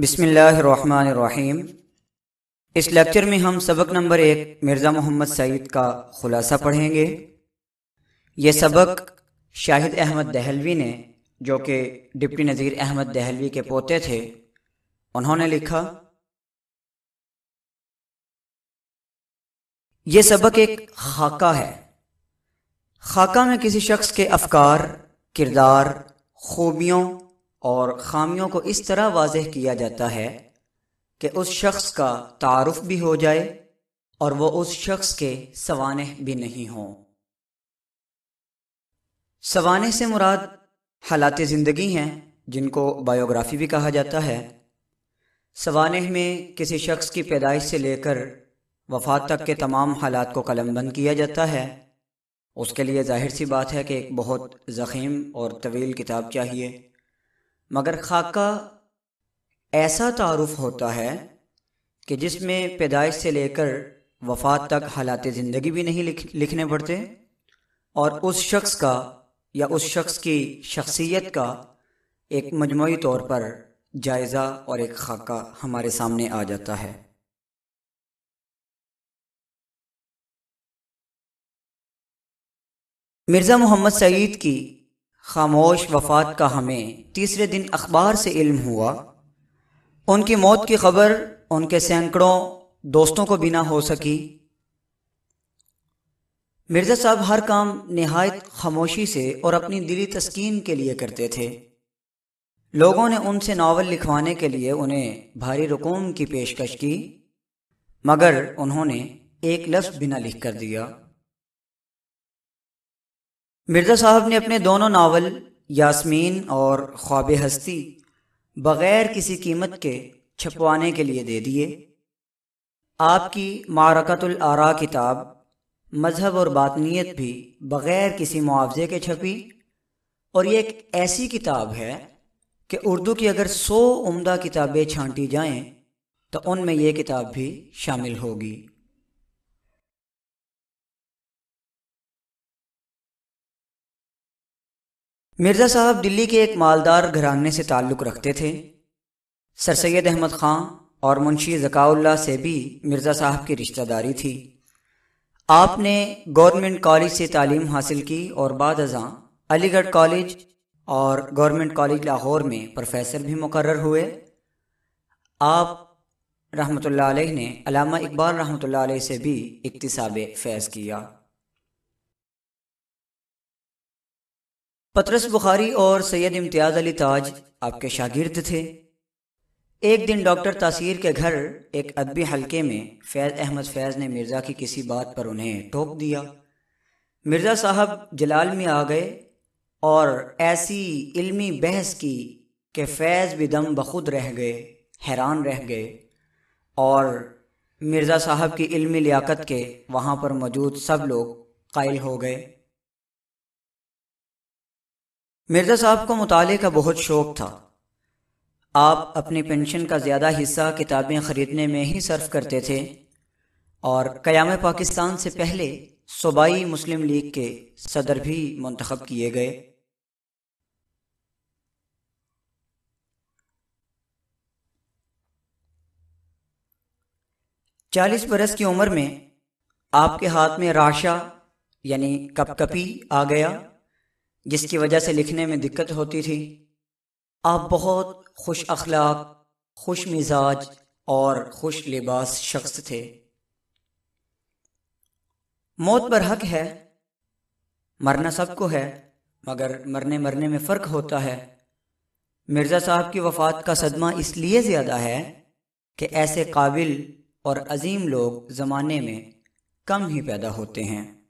बिसमीम इस लेक्चर में हम सबक नंबर एक मिर्ज़ा मोहम्मद सईद का ख़ुलासा पढ़ेंगे ये सबक शाहिद अहमद दहलवी ने जो कि डिप्टी नज़ीर अहमद दहलवी के पोते थे उन्होंने लिखा ये सबक एक खाका है खाका में किसी शख्स के अफकार किरदार खूबियों और ख़ामियों को इस तरह वाजह किया जाता है कि उस शख्स का तारफ़ भी हो जाए और वह उस शख्स के सवान भी नहीं हों सवान से मुराद हालात ज़िंदगी हैं जिनको बायोग्राफी भी कहा जाता है सवान में किसी शख्स की पैदाइश से लेकर वफात तक के तमाम हालात को कलमबंद किया जाता है उसके लिए जाहिर सी बात है कि एक बहुत ज़ख़ीम और तवील किताब चाहिए मगर खाका ऐसा तारुफ होता है कि जिसमें पैदाइश से लेकर वफात तक हालात ज़िंदगी भी नहीं लिख, लिखने पड़ते और उस शख्स का या उस शख्स की शख्सियत का एक मजमू तौर पर जायज़ा और एक खाका हमारे सामने आ जाता है मिर्ज़ा मोहम्मद सईद की खामोश वफात का हमें तीसरे दिन अखबार से इल्म हुआ उनकी मौत की खबर उनके सैकड़ों दोस्तों को बिना हो सकी मिर्ज़ा साहब हर काम नहायत खामोशी से और अपनी दिली तस्कीन के लिए करते थे लोगों ने उनसे नावल लिखवाने के लिए उन्हें भारी रकूम की पेशकश की मगर उन्होंने एक लफ्ज़ बिना लिख कर दिया मिर्ज़ा साहब ने अपने दोनों नावल यास्मीन और ख्वाब हस्ती बग़ैर किसी कीमत के छपवाने के लिए दे दिए आपकी मारकतुल आरा किताब मज़हब और बातनीत भी बग़ैर किसी मुआवजे के छपी और ये एक ऐसी किताब है कि उर्दू की अगर सौ उम्दा किताबें छांटी जाएं तो उनमें यह किताब भी शामिल होगी मिर्ज़ा साहब दिल्ली के एक मालदार घराने से ताल्लुक़ रखते थे सर सैद अहमद ख़ां और मुंशी ज़काउल्ला से भी मिर्ज़ा साहब की रिश्तेदारी थी आपने गवर्नमेंट कॉलेज से तालीम हासिल की और बाद अजा अलीगढ़ कॉलेज और गवर्नमेंट कॉलेज लाहौर में प्रोफेसर भी मुकर हुए आप रहमत ने अलामा इकबाल रहमत से भी इकतसाब फैज़ किया पतरस बुखारी और सैयद इम्तियाज़ अली ताज आपके शागिर्द थे एक दिन डॉक्टर तासीर के घर एक अदबी हलके में फैज़ अहमद फैज़ ने मिर्ज़ा की किसी बात पर उन्हें टोक दिया मिर्ज़ा साहब जलाल में आ गए और ऐसी इल्मी बहस की कि फैज़ भी दम बखुद रह गए हैरान रह गए और मिर्ज़ा साहब की इल्मी लियाकत के वहाँ पर मौजूद सब लोग कायल हो गए मिर्जा साहब को मुताले का बहुत शौक था आप अपनी पेंशन का ज़्यादा हिस्सा किताबें ख़रीदने में ही सर्फ करते थे और क़याम पाकिस्तान से पहले सूबाई मुस्लिम लीग के सदर भी मंतखब किए गए चालीस बरस की उम्र में आपके हाथ में राशा यानी कपकपी आ गया जिसकी वजह से लिखने में दिक्कत होती थी आप बहुत खुश अखलाक खुश मिजाज और खुश लिबास शख्स थे मौत पर हक है मरना सबको है मगर मरने मरने में फ़र्क होता है मिर्ज़ा साहब की वफ़ात का सदमा इसलिए ज़्यादा है कि ऐसे काबिल और अजीम लोग ज़माने में कम ही पैदा होते हैं